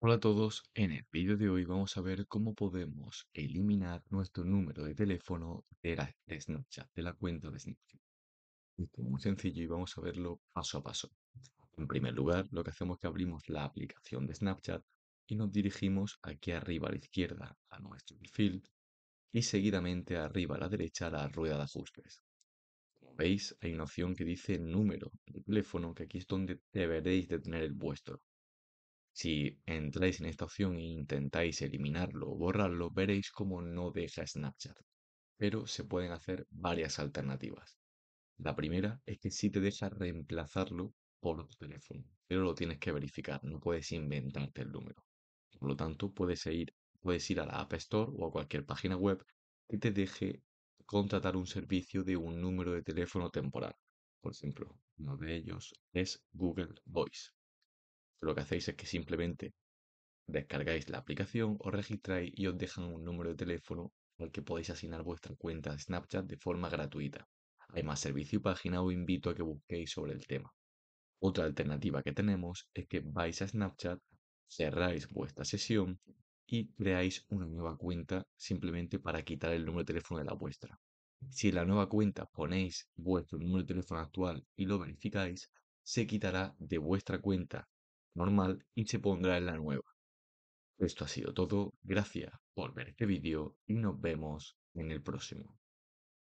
Hola a todos, en el vídeo de hoy vamos a ver cómo podemos eliminar nuestro número de teléfono de, la, Snapchat, de la cuenta de Snapchat. es muy sencillo y vamos a verlo paso a paso. En primer lugar, lo que hacemos es que abrimos la aplicación de Snapchat y nos dirigimos aquí arriba a la izquierda a nuestro field y seguidamente arriba a la derecha a la rueda de ajustes. Como veis, hay una opción que dice número de teléfono, que aquí es donde deberéis de tener el vuestro. Si entráis en esta opción e intentáis eliminarlo o borrarlo, veréis como no deja Snapchat. Pero se pueden hacer varias alternativas. La primera es que sí te deja reemplazarlo por otro teléfono, pero lo tienes que verificar, no puedes inventarte el número. Por lo tanto, puedes ir, puedes ir a la App Store o a cualquier página web que te deje contratar un servicio de un número de teléfono temporal. Por ejemplo, uno de ellos es Google Voice lo que hacéis es que simplemente descargáis la aplicación, os registráis y os dejan un número de teléfono al que podéis asignar vuestra cuenta de Snapchat de forma gratuita. Hay más servicio y página, os invito a que busquéis sobre el tema. Otra alternativa que tenemos es que vais a Snapchat, cerráis vuestra sesión y creáis una nueva cuenta simplemente para quitar el número de teléfono de la vuestra. Si en la nueva cuenta ponéis vuestro número de teléfono actual y lo verificáis, se quitará de vuestra cuenta normal y se pondrá en la nueva. Esto ha sido todo, gracias por ver este vídeo y nos vemos en el próximo.